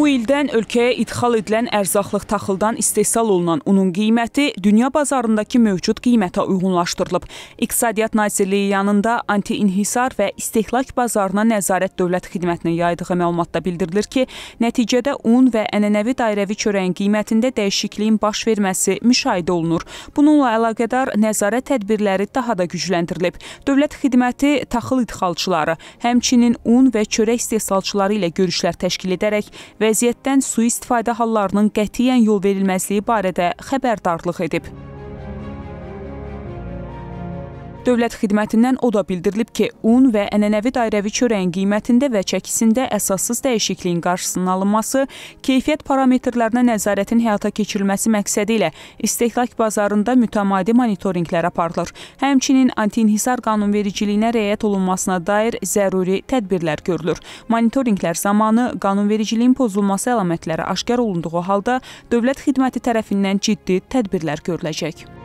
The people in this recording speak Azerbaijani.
Bu ildən ölkəyə idxal edilən ərzaqlıq taxıldan istehsal olunan unun qiyməti dünya bazarındakı mövcud qiymətə uyğunlaşdırılıb. İqtisadiyyat Nazirliyi yanında anti-inhisar və istehlak bazarına nəzarət dövlət xidmətinin yaydığı məlumatda bildirilir ki, nəticədə un və ənənəvi dairəvi çörəyin qiymətində dəyişikliyin baş verməsi müşahidə olunur. Bununla əlaqədar nəzarət tədbirləri daha da gücləndirilib. Dövlət xidməti taxıl idxalçıları, həmçinin un və çörək istehsalçıları ilə görüşlər təşkil edərək və vəziyyətdən sui-istifadə hallarının qətiyyən yol verilməzliyi barədə xəbərdarlıq edib. Dövlət xidmətindən o da bildirilib ki, un və ənənəvi dairəvi çörəyin qiymətində və çəkisində əsassız dəyişikliyin qarşısının alınması, keyfiyyət parametrlərinə nəzarətin həyata keçirilməsi məqsədi ilə istehlak bazarında mütəmadi monitorinqlər aparılır. Həmçinin antiinhisar qanunvericiliyinə riayət olunmasına dair zəruri tədbirlər görülür. Monitorinqlər zamanı qanunvericiliyin pozulması əlamətləri aşkar olunduğu halda dövlət xidməti tərəfindən ciddi tədbirlər görüləcək.